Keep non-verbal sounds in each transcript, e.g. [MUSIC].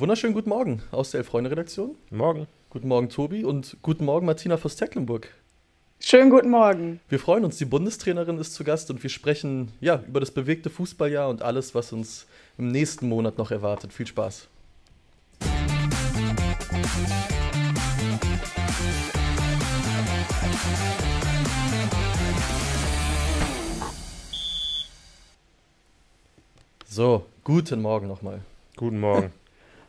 Wunderschönen guten Morgen aus der Elf-Freunde-Redaktion. Morgen. Guten Morgen, Tobi, und guten Morgen, Martina aus Tecklenburg. Schönen guten Morgen. Wir freuen uns, die Bundestrainerin ist zu Gast und wir sprechen ja, über das bewegte Fußballjahr und alles, was uns im nächsten Monat noch erwartet. Viel Spaß. So, guten Morgen nochmal. Guten Morgen.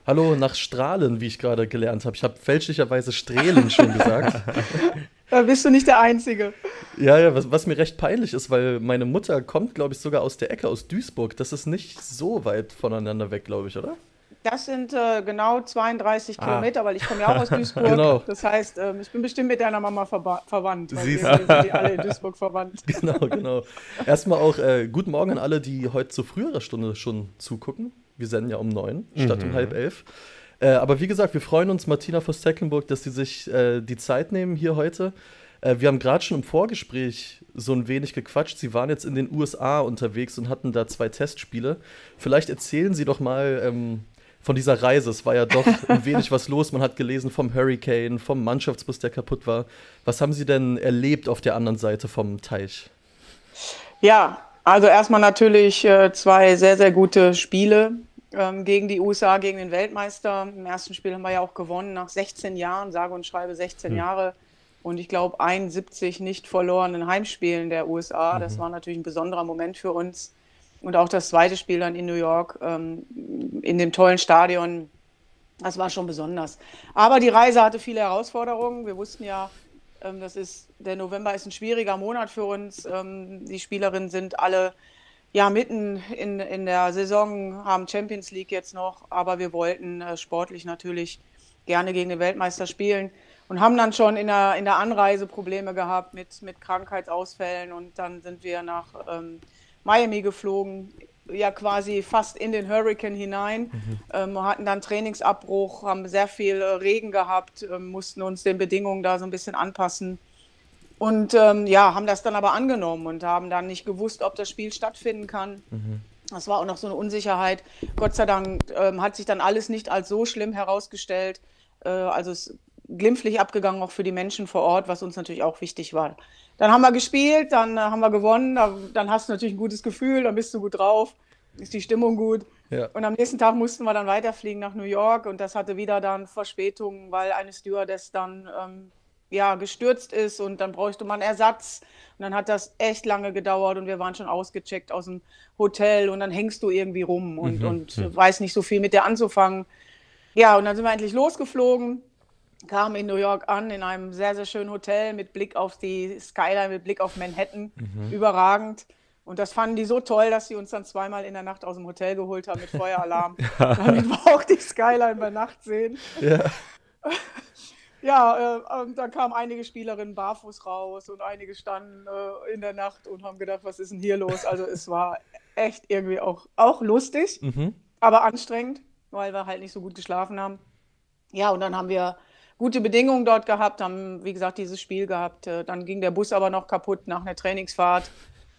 Hallo, nach Strahlen, wie ich gerade gelernt habe. Ich habe fälschlicherweise Strehlen schon gesagt. [LAUGHS] Da bist du nicht der Einzige. Ja, ja, was, was mir recht peinlich ist, weil meine Mutter kommt, glaube ich, sogar aus der Ecke, aus Duisburg. Das ist nicht so weit voneinander weg, glaube ich, oder? Das sind äh, genau 32 ah. Kilometer, weil ich komme ja auch aus Duisburg. [LAUGHS] genau. Das heißt, äh, ich bin bestimmt mit deiner Mama verwandt. Weil Siehst wir, sind [LAUGHS] alle in Duisburg verwandt. Genau, genau. Erstmal auch äh, guten Morgen an alle, die heute zu früherer Stunde schon zugucken. Wir senden ja um neun statt um mhm. halb elf. Äh, aber wie gesagt, wir freuen uns, Martina von Stecklenburg, dass sie sich äh, die Zeit nehmen hier heute. Äh, wir haben gerade schon im Vorgespräch so ein wenig gequatscht. Sie waren jetzt in den USA unterwegs und hatten da zwei Testspiele. Vielleicht erzählen Sie doch mal ähm, von dieser Reise. Es war ja doch [LAUGHS] ein wenig was los. Man hat gelesen vom Hurricane, vom Mannschaftsbus, der kaputt war. Was haben Sie denn erlebt auf der anderen Seite vom Teich? Ja, also erstmal natürlich äh, zwei sehr, sehr gute Spiele ähm, gegen die USA, gegen den Weltmeister. Im ersten Spiel haben wir ja auch gewonnen, nach 16 Jahren, sage und schreibe 16 mhm. Jahre. Und ich glaube, 71 nicht verlorenen Heimspielen der USA. Mhm. Das war natürlich ein besonderer Moment für uns. Und auch das zweite Spiel dann in New York, ähm, in dem tollen Stadion, das war schon besonders. Aber die Reise hatte viele Herausforderungen. Wir wussten ja, ähm, das ist, der November ist ein schwieriger Monat für uns. Ähm, die Spielerinnen sind alle ja, mitten in, in der Saison haben Champions League jetzt noch, aber wir wollten äh, sportlich natürlich gerne gegen den Weltmeister spielen und haben dann schon in der, in der Anreise Probleme gehabt mit, mit Krankheitsausfällen und dann sind wir nach ähm, Miami geflogen, ja quasi fast in den Hurricane hinein, mhm. ähm, hatten dann Trainingsabbruch, haben sehr viel äh, Regen gehabt, äh, mussten uns den Bedingungen da so ein bisschen anpassen und ähm, ja, haben das dann aber angenommen und haben dann nicht gewusst, ob das Spiel stattfinden kann. Mhm. Das war auch noch so eine Unsicherheit. Gott sei Dank ähm, hat sich dann alles nicht als so schlimm herausgestellt. Äh, also es ist glimpflich abgegangen, auch für die Menschen vor Ort, was uns natürlich auch wichtig war. Dann haben wir gespielt, dann äh, haben wir gewonnen, dann, dann hast du natürlich ein gutes Gefühl, dann bist du gut drauf, ist die Stimmung gut. Ja. Und am nächsten Tag mussten wir dann weiterfliegen nach New York und das hatte wieder dann Verspätungen, weil eine Stewardess dann ähm, ja, gestürzt ist und dann bräuchte man Ersatz. Und dann hat das echt lange gedauert und wir waren schon ausgecheckt aus dem Hotel und dann hängst du irgendwie rum und, mhm. und mhm. weiß nicht so viel mit dir anzufangen. Ja, und dann sind wir endlich losgeflogen, kamen in New York an, in einem sehr, sehr schönen Hotel mit Blick auf die Skyline, mit Blick auf Manhattan. Mhm. Überragend. Und das fanden die so toll, dass sie uns dann zweimal in der Nacht aus dem Hotel geholt haben mit Feueralarm, [LAUGHS] damit wir auch die Skyline bei Nacht sehen. Ja. [LAUGHS] Ja, äh, da kamen einige Spielerinnen barfuß raus und einige standen äh, in der Nacht und haben gedacht, was ist denn hier los? Also es war echt irgendwie auch, auch lustig, mhm. aber anstrengend, weil wir halt nicht so gut geschlafen haben. Ja, und dann haben wir gute Bedingungen dort gehabt, haben, wie gesagt, dieses Spiel gehabt. Äh, dann ging der Bus aber noch kaputt nach einer Trainingsfahrt.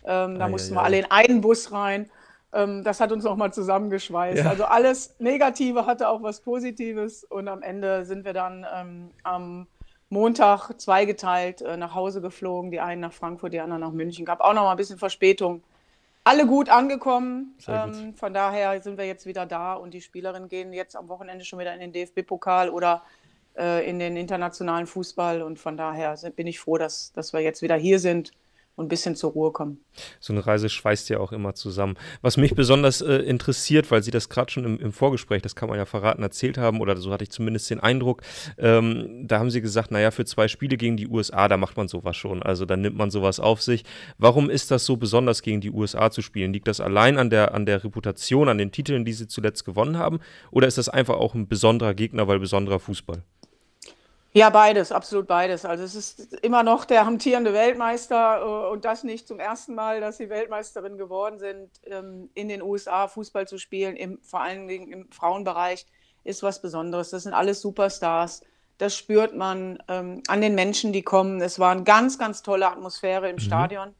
Ähm, da ah, mussten ja, wir alle in einen Bus rein ähm, das hat uns nochmal zusammengeschweißt. Ja. Also alles Negative hatte auch was Positives und am Ende sind wir dann ähm, am Montag zweigeteilt äh, nach Hause geflogen, die einen nach Frankfurt, die anderen nach München. Gab auch nochmal ein bisschen Verspätung. Alle gut angekommen. Gut. Ähm, von daher sind wir jetzt wieder da und die Spielerinnen gehen jetzt am Wochenende schon wieder in den DFB-Pokal oder äh, in den internationalen Fußball. Und von daher sind, bin ich froh, dass, dass wir jetzt wieder hier sind und ein bisschen zur Ruhe kommen. So eine Reise schweißt ja auch immer zusammen. Was mich besonders äh, interessiert, weil Sie das gerade schon im, im, Vorgespräch, das kann man ja verraten, erzählt haben, oder so hatte ich zumindest den Eindruck, ähm, da haben Sie gesagt, naja, für zwei Spiele gegen die USA, da macht man sowas schon. Also da nimmt man sowas auf sich. Warum ist das so besonders, gegen die USA zu spielen? Liegt das allein an der, an der Reputation, an den Titeln, die Sie zuletzt gewonnen haben? Oder ist das einfach auch ein besonderer Gegner, weil besonderer Fußball? Ja, beides, absolut beides. Also es ist immer noch der amtierende Weltmeister äh, und das nicht zum ersten Mal, dass sie Weltmeisterin geworden sind. Ähm, in den USA Fußball zu spielen, im, vor allen Dingen im Frauenbereich, ist was Besonderes. Das sind alles Superstars. Das spürt man ähm, an den Menschen, die kommen. Es war eine ganz, ganz tolle Atmosphäre im mhm. Stadion.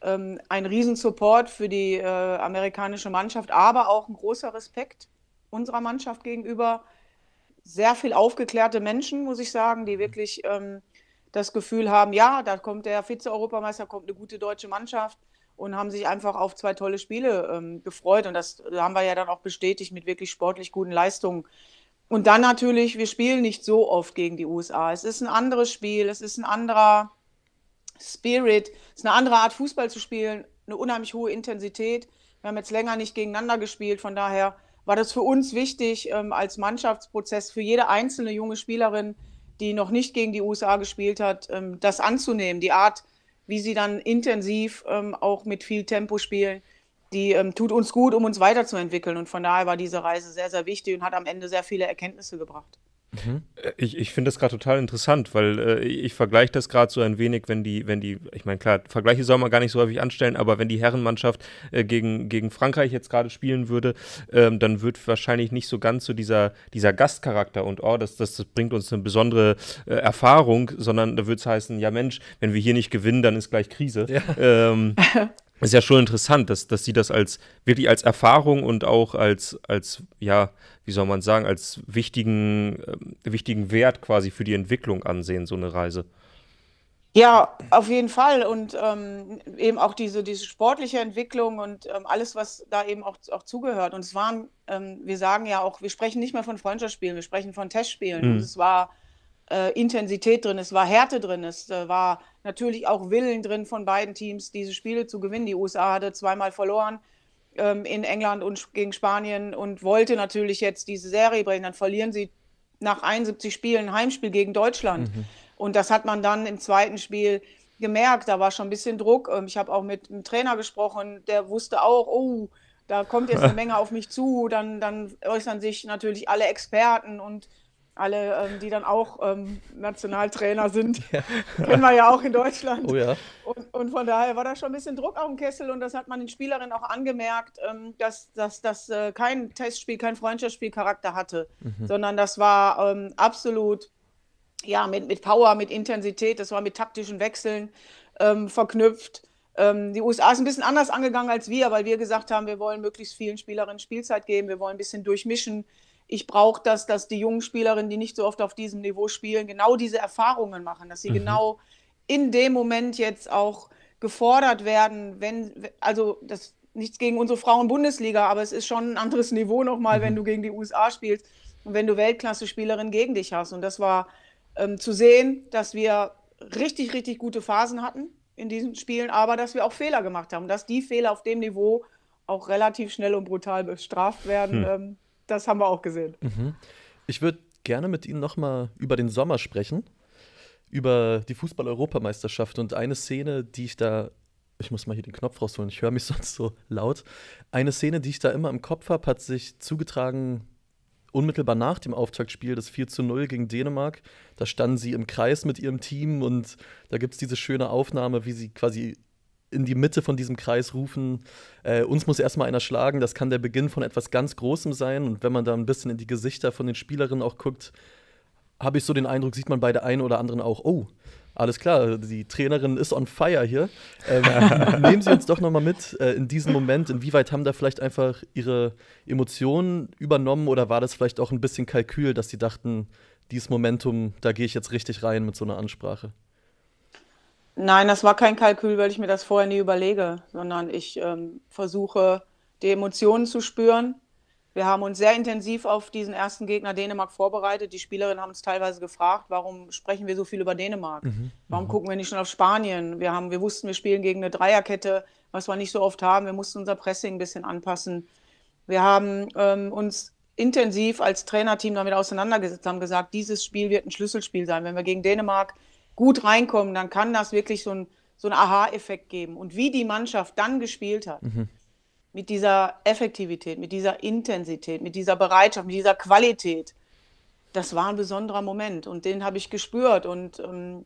Ähm, ein Riesensupport für die äh, amerikanische Mannschaft, aber auch ein großer Respekt unserer Mannschaft gegenüber sehr viel aufgeklärte Menschen, muss ich sagen, die mhm. wirklich ähm, das Gefühl haben, ja, da kommt der Vize-Europameister, kommt eine gute deutsche Mannschaft und haben sich einfach auf zwei tolle Spiele ähm, gefreut. Und das haben wir ja dann auch bestätigt mit wirklich sportlich guten Leistungen. Und dann natürlich, wir spielen nicht so oft gegen die USA. Es ist ein anderes Spiel, es ist ein anderer Spirit, es ist eine andere Art Fußball zu spielen, eine unheimlich hohe Intensität. Wir haben jetzt länger nicht gegeneinander gespielt, von daher war das für uns wichtig ähm, als Mannschaftsprozess für jede einzelne junge Spielerin, die noch nicht gegen die USA gespielt hat, ähm, das anzunehmen. Die Art, wie sie dann intensiv ähm, auch mit viel Tempo spielen, die ähm, tut uns gut, um uns weiterzuentwickeln. Und von daher war diese Reise sehr, sehr wichtig und hat am Ende sehr viele Erkenntnisse gebracht. Mhm. Äh, ich, ich finde das gerade total interessant, weil äh, ich vergleiche das gerade so ein wenig, wenn die, wenn die, ich meine, klar, Vergleiche soll man gar nicht so häufig anstellen, aber wenn die Herrenmannschaft äh, gegen, gegen Frankreich jetzt gerade spielen würde, ähm, dann wird wahrscheinlich nicht so ganz so dieser, dieser Gastcharakter und oh, das, das, das bringt uns eine besondere äh, Erfahrung, sondern da wird es heißen, ja Mensch, wenn wir hier nicht gewinnen, dann ist gleich Krise. Ja. Ähm, [LAUGHS] ist ja schon interessant, dass, dass sie das als wirklich als Erfahrung und auch als, als, ja, wie soll man sagen, als wichtigen, äh, wichtigen Wert quasi für die Entwicklung ansehen, so eine Reise. Ja, auf jeden Fall. Und ähm, eben auch diese, diese sportliche Entwicklung und ähm, alles, was da eben auch, auch zugehört. Und es waren, ähm, wir sagen ja auch, wir sprechen nicht mehr von Freundschaftsspielen, wir sprechen von Testspielen. Mhm. Und es war äh, Intensität drin es war Härte drin es äh, war natürlich auch Willen drin von beiden Teams, diese Spiele zu gewinnen. Die USA hatte zweimal verloren ähm, in England und gegen Spanien und wollte natürlich jetzt diese Serie bringen. Dann verlieren sie nach 71 Spielen ein Heimspiel gegen Deutschland. Mhm. Und das hat man dann im zweiten Spiel gemerkt. Da war schon ein bisschen Druck. Ähm, ich habe auch mit einem Trainer gesprochen, der wusste auch, oh, da kommt jetzt eine [LAUGHS] Menge auf mich zu. Dann, dann äußern sich natürlich alle Experten und alle, ähm, die dann auch ähm, Nationaltrainer sind, ja. [LAUGHS] kennen wir ja auch in Deutschland. Oh ja. und, und, von daher war da schon ein bisschen Druck auf dem Kessel und das hat man den Spielerinnen auch angemerkt, ähm, dass das äh, kein Testspiel, kein Freundschaftsspielcharakter hatte, mhm. sondern das war ähm, absolut ja, mit, mit Power, mit Intensität, das war mit taktischen Wechseln ähm, verknüpft. Ähm, die USA ist ein bisschen anders angegangen als wir, weil wir gesagt haben, wir wollen möglichst vielen Spielerinnen Spielzeit geben, wir wollen ein bisschen durchmischen ich brauche das, dass die jungen Spielerinnen, die nicht so oft auf diesem Niveau spielen, genau diese Erfahrungen machen, dass sie mhm. genau in dem Moment jetzt auch gefordert werden, wenn, also das nichts gegen unsere Frauen-Bundesliga, aber es ist schon ein anderes Niveau nochmal, mhm. wenn du gegen die USA spielst und wenn du Weltklasse-Spielerinnen gegen dich hast. Und das war ähm, zu sehen, dass wir richtig, richtig gute Phasen hatten in diesen Spielen, aber dass wir auch Fehler gemacht haben, dass die Fehler auf dem Niveau auch relativ schnell und brutal bestraft werden. Hm. Ähm, das haben wir auch gesehen. Mhm. Ich würde gerne mit Ihnen nochmal über den Sommer sprechen, über die Fußball-Europameisterschaft und eine Szene, die ich da, ich muss mal hier den Knopf rausholen, ich höre mich [LAUGHS] sonst so laut. Eine Szene, die ich da immer im Kopf habe, hat sich zugetragen unmittelbar nach dem Auftaktspiel, das 4 zu 0 gegen Dänemark. Da standen sie im Kreis mit ihrem Team und da gibt es diese schöne Aufnahme, wie sie quasi in die Mitte von diesem Kreis rufen, äh, uns muss erstmal einer schlagen, das kann der Beginn von etwas ganz Großem sein. Und wenn man da ein bisschen in die Gesichter von den Spielerinnen auch guckt, habe ich so den Eindruck, sieht man bei der einen oder anderen auch, oh, alles klar, die Trainerin ist on fire hier. Ähm, [LAUGHS] nehmen Sie uns doch nochmal mit äh, in diesen Moment. Inwieweit haben da vielleicht einfach Ihre Emotionen übernommen oder war das vielleicht auch ein bisschen Kalkül, dass Sie dachten, dieses Momentum, da gehe ich jetzt richtig rein mit so einer Ansprache? Nein, das war kein Kalkül, weil ich mir das vorher nie überlege, sondern ich ähm, versuche, die Emotionen zu spüren. Wir haben uns sehr intensiv auf diesen ersten Gegner Dänemark vorbereitet. Die Spielerinnen haben uns teilweise gefragt, warum sprechen wir so viel über Dänemark? Mhm. mhm. Warum mhm. gucken wir nicht schon auf Spanien? Wir, haben, wir wussten, wir spielen gegen eine Dreierkette, was wir nicht so oft haben. Wir mussten unser Pressing ein bisschen anpassen. Wir haben ähm, uns intensiv als Trainerteam damit auseinandergesetzt, haben gesagt, dieses Spiel wird ein Schlüsselspiel sein. Wenn wir gegen Dänemark gut reinkommen, dann kann das wirklich so ein, so ein Aha-Effekt geben. Und wie die Mannschaft dann gespielt hat, mhm. mit dieser Effektivität, mit dieser Intensität, mit dieser Bereitschaft, mit dieser Qualität, das war ein besonderer Moment und den habe ich gespürt. Und ähm,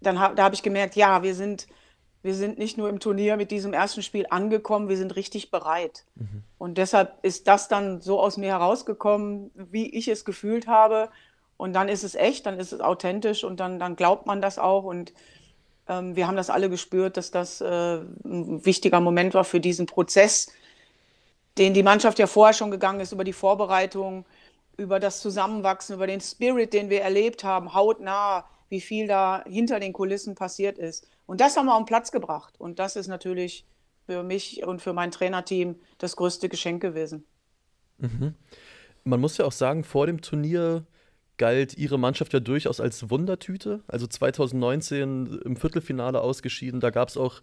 dann hab, da habe ich gemerkt, ja, wir sind, wir sind nicht nur im Turnier mit diesem ersten Spiel angekommen, wir sind richtig bereit. Mhm. Und deshalb ist das dann so aus mir herausgekommen, wie ich es gefühlt habe. Und dann ist es echt, dann ist es authentisch und dann, dann glaubt man das auch. Und ähm, wir haben das alle gespürt, dass das äh, ein wichtiger Moment war für diesen Prozess, den die Mannschaft ja vorher schon gegangen ist, über die Vorbereitung, über das Zusammenwachsen, über den Spirit, den wir erlebt haben, hautnah, wie viel da hinter den Kulissen passiert ist. Und das haben wir auf den Platz gebracht. Und das ist natürlich für mich und für mein Trainerteam das größte Geschenk gewesen. Mhm. Man muss ja auch sagen, vor dem Turnier galt ihre Mannschaft ja durchaus als Wundertüte. Also 2019 im Viertelfinale ausgeschieden, da gab es auch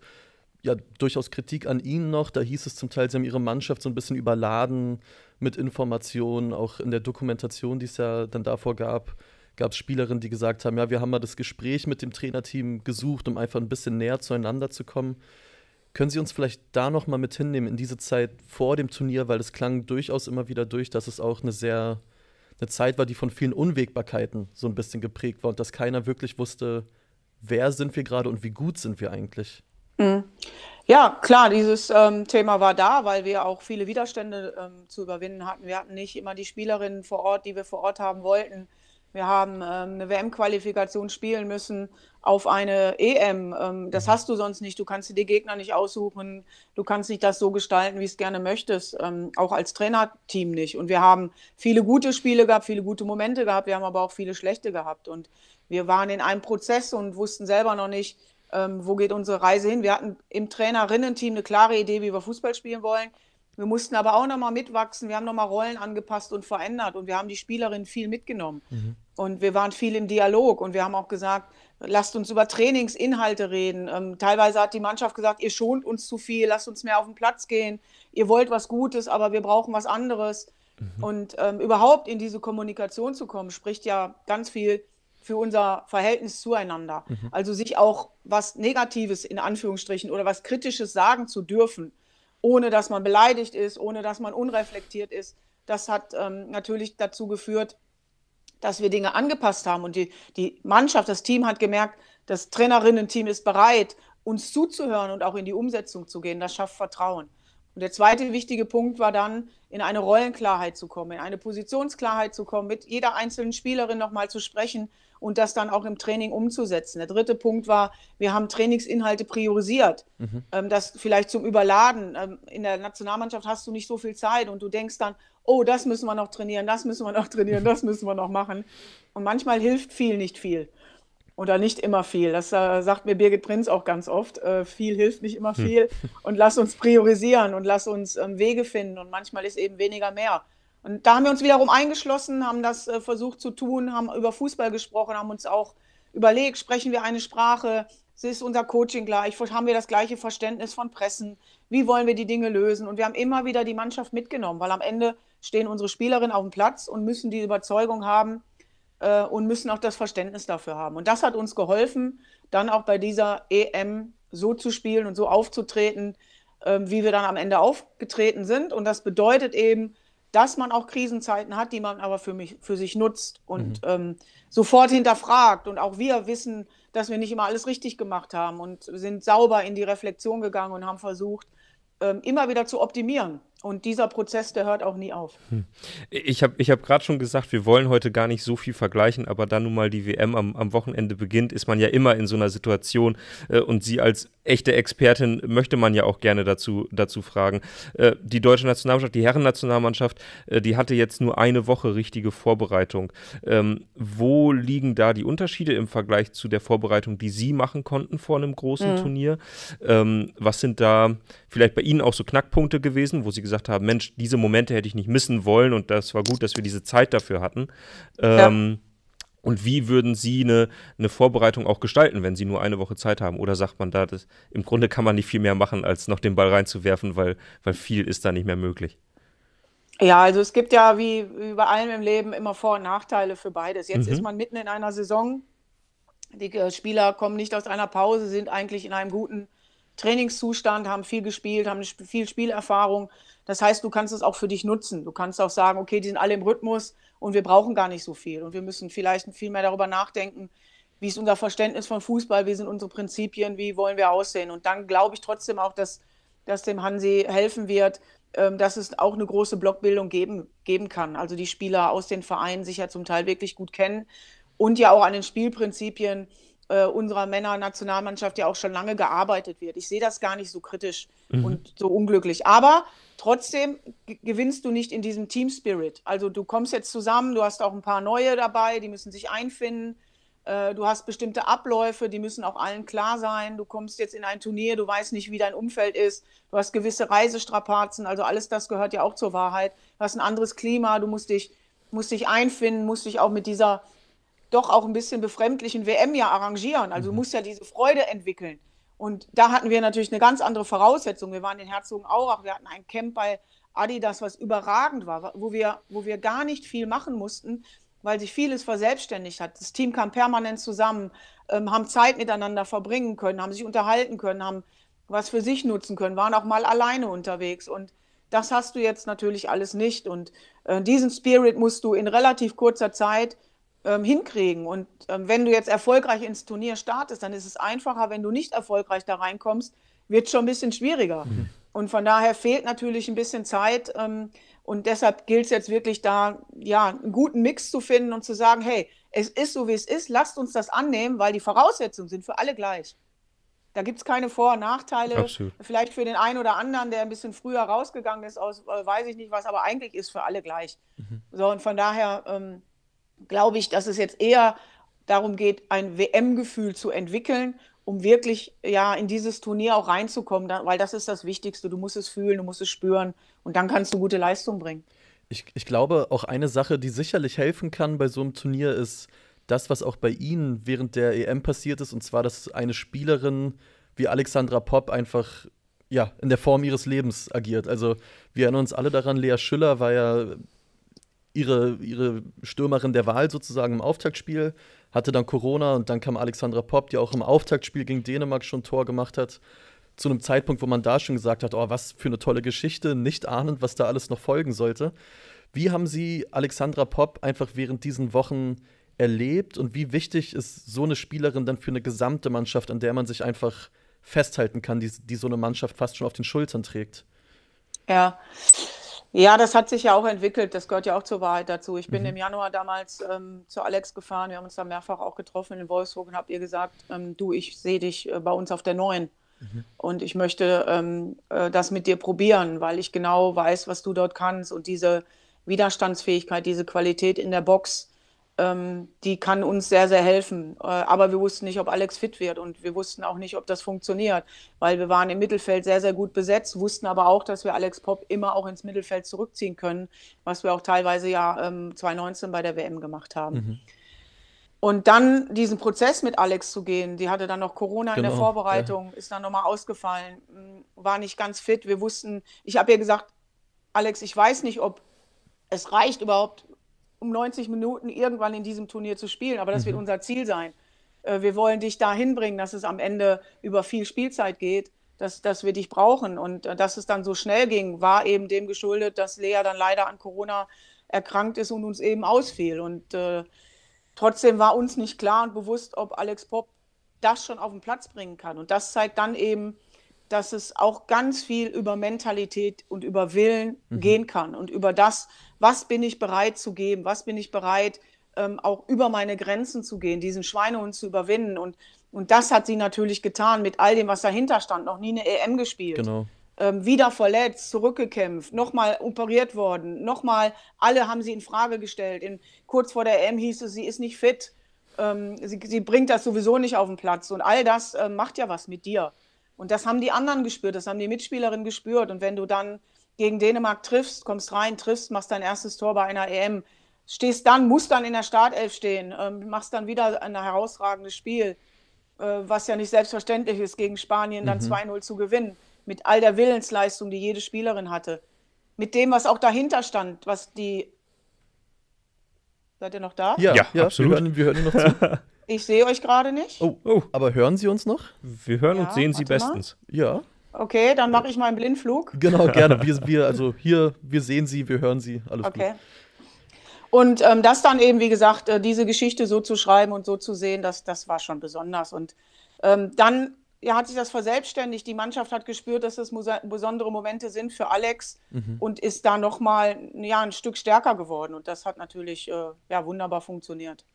ja durchaus Kritik an ihnen noch. Da hieß es zum Teil, sie haben ihre Mannschaft so ein bisschen überladen mit Informationen. Auch in der Dokumentation, die es ja dann davor gab, gab es Spielerinnen, die gesagt haben, ja, wir haben mal das Gespräch mit dem Trainerteam gesucht, um einfach ein bisschen näher zueinander zu kommen. Können Sie uns vielleicht da nochmal mit hinnehmen in diese Zeit vor dem Turnier, weil es klang durchaus immer wieder durch, dass es auch eine sehr eine Zeit war, die von vielen Unwägbarkeiten so ein bisschen geprägt war und dass keiner wirklich wusste, wer sind wir gerade und wie gut sind wir eigentlich. Mhm. Ja, klar, dieses ähm, Thema war da, weil wir auch viele Widerstände ähm, zu überwinden hatten. Wir hatten nicht immer die Spielerinnen vor Ort, die wir vor Ort haben wollten. Wir haben ähm, eine WM-Qualifikation spielen müssen, auf eine EM. Ähm, das mhm. hast du sonst nicht. Du kannst dir die Gegner nicht aussuchen. Du kannst nicht das so gestalten, wie es gerne möchtest. Ähm, auch als Trainerteam nicht. Und wir haben viele gute Spiele gehabt, viele gute Momente gehabt. Wir haben aber auch viele schlechte gehabt. Und wir waren in einem Prozess und wussten selber noch nicht, ähm, wo geht unsere Reise hin. Wir hatten im Trainerinnen-Team eine klare Idee, wie wir Fußball spielen wollen. Wir mussten aber auch nochmal mitwachsen. Wir haben nochmal Rollen angepasst und verändert. Und wir haben die Spielerinnen viel mitgenommen. Mhm. Und wir waren viel im Dialog. Und wir haben auch gesagt, lasst uns über Trainingsinhalte reden. Ähm, teilweise hat die Mannschaft gesagt, ihr schont uns zu viel, lasst uns mehr auf den Platz gehen. Ihr wollt was Gutes, aber wir brauchen was anderes. Mhm. Und ähm, überhaupt in diese Kommunikation zu kommen, spricht ja ganz viel für unser Verhältnis zueinander. Mhm. Also sich auch was Negatives in Anführungsstrichen oder was Kritisches sagen zu dürfen, ohne dass man beleidigt ist, ohne dass man unreflektiert ist. Das hat ähm, natürlich dazu geführt, dass wir Dinge angepasst haben. Und die, die Mannschaft, das Team hat gemerkt, das Trainerinnen-Team ist bereit, uns zuzuhören und auch in die Umsetzung zu gehen. Das schafft Vertrauen. Und der zweite wichtige Punkt war dann, in eine Rollenklarheit zu kommen, in eine Positionsklarheit zu kommen, mit jeder einzelnen Spielerin nochmal zu sprechen und das dann auch im Training umzusetzen. Der dritte Punkt war, wir haben Trainingsinhalte priorisiert. Mhm. Ähm, das vielleicht zum Überladen. Ähm, in der Nationalmannschaft hast du nicht so viel Zeit und du denkst dann, oh, das müssen wir noch trainieren, das müssen wir noch trainieren, das müssen wir noch machen. Und manchmal hilft viel nicht viel oder nicht immer viel. Das äh, sagt mir Birgit Prinz auch ganz oft. Äh, viel hilft nicht immer hm. viel. Und lass uns priorisieren und lass uns ähm, Wege finden. Und manchmal ist eben weniger mehr. Und da haben wir uns wiederum eingeschlossen, haben das äh, versucht zu tun, haben über Fußball gesprochen, haben uns auch überlegt, sprechen wir eine Sprache, ist unser Coaching gleich, haben wir das gleiche Verständnis von Pressen, wie wollen wir die Dinge lösen. Und wir haben immer wieder die Mannschaft mitgenommen, weil am Ende stehen unsere Spielerinnen auf dem Platz und müssen die Überzeugung haben, äh, und müssen auch das Verständnis dafür haben. Und das hat uns geholfen, dann auch bei dieser EM so zu spielen und so aufzutreten, äh, wie wir dann am Ende aufgetreten sind. Und das bedeutet eben, dass man auch Krisenzeiten hat, die man aber für mich für sich nutzt und mhm. ähm, sofort hinterfragt. Und auch wir wissen, dass wir nicht immer alles richtig gemacht haben und sind sauber in die Reflexion gegangen und haben versucht, ähm, immer wieder zu optimieren. Und dieser Prozess, der hört auch nie auf. Ich hm. habe ich hab gerade schon gesagt, wir wollen heute gar nicht so viel vergleichen, aber da nun mal die WM am, am Wochenende beginnt, ist man ja immer in so einer Situation äh, und Sie als echte Expertin möchte man ja auch gerne dazu, dazu fragen. Äh, die deutsche Nationalmannschaft, die Herrennationalmannschaft, äh, die hatte jetzt nur eine Woche richtige Vorbereitung. Ähm, wo liegen da die Unterschiede im Vergleich zu der Vorbereitung, die Sie machen konnten vor einem großen mhm. Turnier? Ähm, was sind da vielleicht bei Ihnen auch so Knackpunkte gewesen, wo Sie gesagt gesagt haben, Mensch, diese Momente hätte ich nicht missen wollen und das war gut, dass wir diese Zeit dafür hatten. Ähm, ja. Und wie würden Sie eine, eine Vorbereitung auch gestalten, wenn Sie nur eine Woche Zeit haben? Oder sagt man da, dass, im Grunde kann man nicht viel mehr machen, als noch den Ball reinzuwerfen, weil, weil viel ist da nicht mehr möglich? Ja, also es gibt ja wie, wie bei allem im Leben immer Vor- und Nachteile für beides. Jetzt mhm. ist man mitten in einer Saison. Die äh, Spieler kommen nicht aus einer Pause, sind eigentlich in einem guten Trainingszustand, haben viel gespielt, haben viel Spielerfahrung. Das heißt, du kannst es auch für dich nutzen. Du kannst auch sagen, okay, die sind alle im Rhythmus und wir brauchen gar nicht so viel. Und wir müssen vielleicht viel mehr darüber nachdenken, wie ist unser Verständnis von Fußball, wie sind unsere Prinzipien, wie wollen wir aussehen. Und dann glaube ich trotzdem auch, dass, dass dem Hansi helfen wird, ähm, dass es auch eine große Blockbildung geben, geben kann. Also die Spieler aus den Vereinen sich ja zum Teil wirklich gut kennen und ja auch an den Spielprinzipien äh, unserer Männer-Nationalmannschaft ja auch schon lange gearbeitet wird. Ich sehe das gar nicht so kritisch mhm. und so unglücklich. Aber Trotzdem gewinnst du nicht in diesem Team Spirit. Also du kommst jetzt zusammen, du hast auch ein paar neue dabei, die müssen sich einfinden. Äh, du hast bestimmte Abläufe, die müssen auch allen klar sein. Du kommst jetzt in ein Turnier, du weißt nicht, wie dein Umfeld ist. Du hast gewisse Reisestrapazen, also alles das gehört ja auch zur Wahrheit. Du hast ein anderes Klima, du musst dich, musst dich einfinden, musst dich auch mit dieser doch auch ein bisschen befremdlichen WM ja arrangieren. Also du mhm. musst ja diese Freude entwickeln. Und da hatten wir natürlich eine ganz andere Voraussetzung. Wir waren in Herzogenaurach, wir hatten ein Camp bei Adidas, was überragend war, wo wir, wo wir gar nicht viel machen mussten, weil sich vieles verselbstständigt hat. Das Team kam permanent zusammen, ähm, haben Zeit miteinander verbringen können, haben sich unterhalten können, haben was für sich nutzen können, waren auch mal alleine unterwegs. Und das hast du jetzt natürlich alles nicht. Und äh, diesen Spirit musst du in relativ kurzer Zeit ähm, hinkriegen. Und ähm, wenn du jetzt erfolgreich ins Turnier startest, dann ist es einfacher. Wenn du nicht erfolgreich da reinkommst, wird es schon ein bisschen schwieriger. Mhm. Und von daher fehlt natürlich ein bisschen Zeit. Ähm, und deshalb gilt es jetzt wirklich da, ja, einen guten Mix zu finden und zu sagen, hey, es ist so, wie es ist, lasst uns das annehmen, weil die Voraussetzungen sind für alle gleich. Da gibt es keine Vor- und Nachteile. Absolut. Vielleicht für den einen oder anderen, der ein bisschen früher rausgegangen ist, aus äh, weiß ich nicht was, aber eigentlich ist für alle gleich. Mhm. So, und von daher ähm, glaube ich, dass es jetzt eher darum geht, ein WM-Gefühl zu entwickeln, um wirklich ja in dieses Turnier auch reinzukommen, da, weil das ist das Wichtigste. Du musst es fühlen, du musst es spüren und dann kannst du gute Leistung bringen. Ich, ich glaube, auch eine Sache, die sicherlich helfen kann bei so einem Turnier, ist das, was auch bei Ihnen während der EM passiert ist, und zwar, dass eine Spielerin wie Alexandra Popp einfach ja, in der Form ihres Lebens agiert. Also wir erinnern uns alle daran, Lea Schüller war ja ihre, ihre Stürmerin der Wahl sozusagen im Auftaktspiel, hatte dann Corona und dann kam Alexandra Popp, die auch im Auftaktspiel gegen Dänemark schon Tor gemacht hat. Zu einem Zeitpunkt, wo man da schon gesagt hat, oh, was für eine tolle Geschichte, nicht ahnend, was da alles noch folgen sollte. Wie haben Sie Alexandra Popp einfach während diesen Wochen erlebt und wie wichtig ist so eine Spielerin dann für eine gesamte Mannschaft, an der man sich einfach festhalten kann, die, die so eine Mannschaft fast schon auf den Schultern trägt? Ja, ja, das hat sich ja auch entwickelt. Das gehört ja auch zur Wahrheit dazu. Ich bin mhm. im Januar damals ähm, zu Alex gefahren. Wir haben uns da mehrfach auch getroffen in Wolfsburg und habe ihr gesagt, ähm, du, ich sehe dich äh, bei uns auf der neuen. Mhm. Und ich möchte ähm, äh, das mit dir probieren, weil ich genau weiß, was du dort kannst. Und diese Widerstandsfähigkeit, diese Qualität in der Box, ähm, die kann uns sehr, sehr helfen. Äh, aber wir wussten nicht, ob Alex fit wird und wir wussten auch nicht, ob das funktioniert, weil wir waren im Mittelfeld sehr, sehr gut besetzt, wussten aber auch, dass wir Alex Pop immer auch ins Mittelfeld zurückziehen können, was wir auch teilweise ja ähm, 2019 bei der WM gemacht haben. Mhm. Und dann diesen Prozess mit Alex zu gehen, die hatte dann noch Corona genau, in der genau, Vorbereitung, ja. ist dann nochmal ausgefallen, mm, war nicht ganz fit. Wir wussten, ich habe ihr gesagt, Alex, ich weiß nicht, ob es reicht überhaupt, um 90 Minuten irgendwann in diesem Turnier zu spielen. Aber das mhm. wird unser Ziel sein. Äh, wir wollen dich dahin bringen, dass es am Ende über viel Spielzeit geht, dass, dass wir dich brauchen. Und äh, dass es dann so schnell ging, war eben dem geschuldet, dass Lea dann leider an Corona erkrankt ist und uns eben ausfiel. Und äh, trotzdem war uns nicht klar und bewusst, ob Alex Pop das schon auf den Platz bringen kann. Und das zeigt dann eben, dass es auch ganz viel über Mentalität und über Willen mhm. gehen kann und über das, was bin ich bereit zu geben, was bin ich bereit, ähm, auch über meine Grenzen zu gehen, diesen Schweinehund zu überwinden. Und, und das hat sie natürlich getan mit all dem, was dahinter stand. Noch nie eine EM gespielt. Genau. Ähm, wieder verletzt, zurückgekämpft, nochmal operiert worden, nochmal, alle haben sie in Frage gestellt. In, kurz vor der EM hieß es, sie ist nicht fit, ähm, sie, sie, bringt das sowieso nicht auf den Platz. Und all das äh, macht ja was mit dir. Und das haben die anderen gespürt, das haben die Mitspielerinnen gespürt. Und wenn du dann gegen Dänemark triffst, kommst rein, triffst, machst dein erstes Tor bei einer EM, stehst dann, musst dann in der Startelf stehen, ähm, machst dann wieder ein herausragendes Spiel, äh, was ja nicht selbstverständlich ist, gegen Spanien dann mhm. 2-0 zu gewinnen, mit all der Willensleistung, die jede Spielerin hatte, mit dem, was auch dahinter stand, was die. Seid ihr noch da? Ja, ja, ja absolut. Wir hören, wir hören noch zu. [LAUGHS] ich sehe euch gerade nicht. Oh, oh, aber hören Sie uns noch? Wir hören ja, und sehen Sie bestens. Mal. Ja. Okay, dann mache ich mal einen Blindflug. Genau, [LAUGHS] gerne. Wir, wir, also hier, wir sehen sie, wir hören sie, alles okay. Gut. Und ähm, das dann eben, wie gesagt, äh, diese Geschichte so zu schreiben und so zu sehen, das, das war schon besonders. Und ähm, dann ja, hat sich das verselbstständigt. Die Mannschaft hat gespürt, dass das besondere Momente sind für Alex mhm. und ist da nochmal ja, ein Stück stärker geworden. Und das hat natürlich äh, ja, wunderbar funktioniert.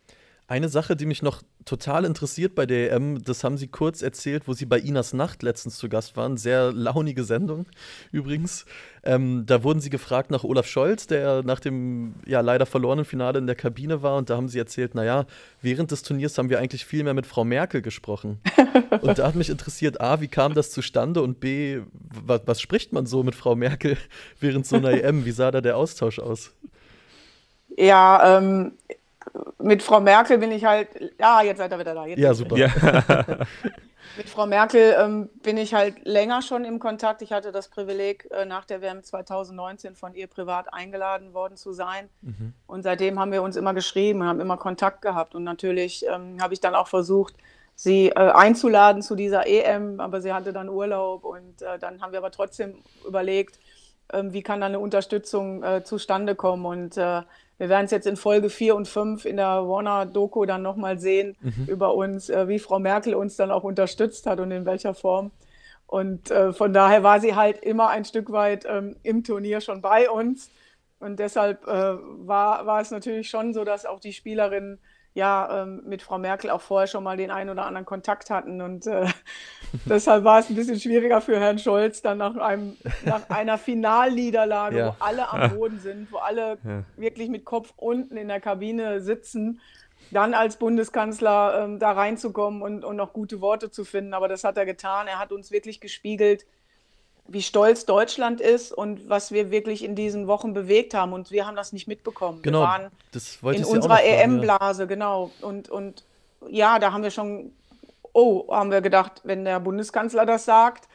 Eine Sache, die mich noch total interessiert bei der EM, das haben Sie kurz erzählt, wo Sie bei Inas Nacht letztens zu Gast waren. Sehr launige Sendung übrigens. Ähm, da wurden Sie gefragt nach Olaf Scholz, der nach dem ja leider verlorenen Finale in der Kabine war. Und da haben Sie erzählt, naja, während des Turniers haben wir eigentlich viel mehr mit Frau Merkel gesprochen. [LAUGHS] Und da hat mich interessiert, A, wie kam das zustande? Und B, was, was spricht man so mit Frau Merkel während so einer EM? Wie sah da der Austausch aus? Ja, ähm, mit Frau Merkel bin ich halt, ja, jetzt seid ihr wieder da. Jetzt ja, super. Ja. [LAUGHS] mit Frau Merkel ähm, bin ich halt länger schon im Kontakt. Ich hatte das Privileg, äh, nach der WM 2019 von ihr privat eingeladen worden zu sein. Mhm. Und seitdem haben wir uns immer geschrieben und haben immer Kontakt gehabt. Und natürlich ähm, habe ich dann auch versucht, sie äh, einzuladen zu dieser EM, aber sie hatte dann Urlaub. Und äh, dann haben wir aber trotzdem überlegt, ähm, wie kann da eine Unterstützung äh, zustande kommen. Und äh, wir werden es jetzt in Folge 4 und 5 in der Warner-Doku dann nochmal sehen mhm. über uns, äh, wie Frau Merkel uns dann auch unterstützt hat und in welcher Form. Und äh, von daher war sie halt immer ein Stück weit ähm, im Turnier schon bei uns. Und deshalb äh, war, war es natürlich schon so, dass auch die Spielerinnen ja ähm, mit Frau Merkel auch vorher schon mal den einen oder anderen Kontakt hatten. Und äh, [LAUGHS] deshalb war es ein bisschen schwieriger für Herrn Scholz, dann nach, einem, nach einer Finalniederlage, ja. wo alle am ah. Boden sind, wo alle ja. wirklich mit Kopf unten in der Kabine sitzen, dann als Bundeskanzler ähm, da reinzukommen und, und noch gute Worte zu finden. Aber das hat er getan. Er hat uns wirklich gespiegelt wie stolz Deutschland ist und was wir wirklich in diesen Wochen bewegt haben. Und wir haben das nicht mitbekommen. Genau, wir waren das wollte in ich unserer EM-Blase, ja. genau. Und, und ja, da haben wir schon, oh, haben wir gedacht, wenn der Bundeskanzler das sagt,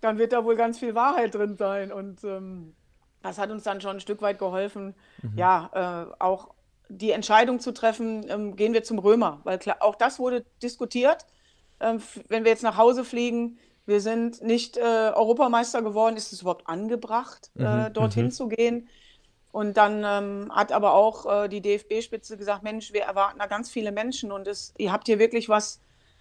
dann wird da wohl ganz viel Wahrheit drin sein. Und ähm, das hat uns dann schon ein Stück weit geholfen, mhm. ja, äh, auch die Entscheidung zu treffen, ähm, gehen wir zum Römer. Weil klar, auch das wurde diskutiert. Ähm, wenn wir jetzt nach Hause fliegen, wir sind nicht äh, Europameister geworden. Ist es überhaupt angebracht, äh, mhm, äh, dorthin mhm. zu gehen? Und dann ähm, hat aber auch äh, die DFB-Spitze gesagt, Mensch, wir erwarten da ganz viele Menschen und es, ihr habt hier wirklich was,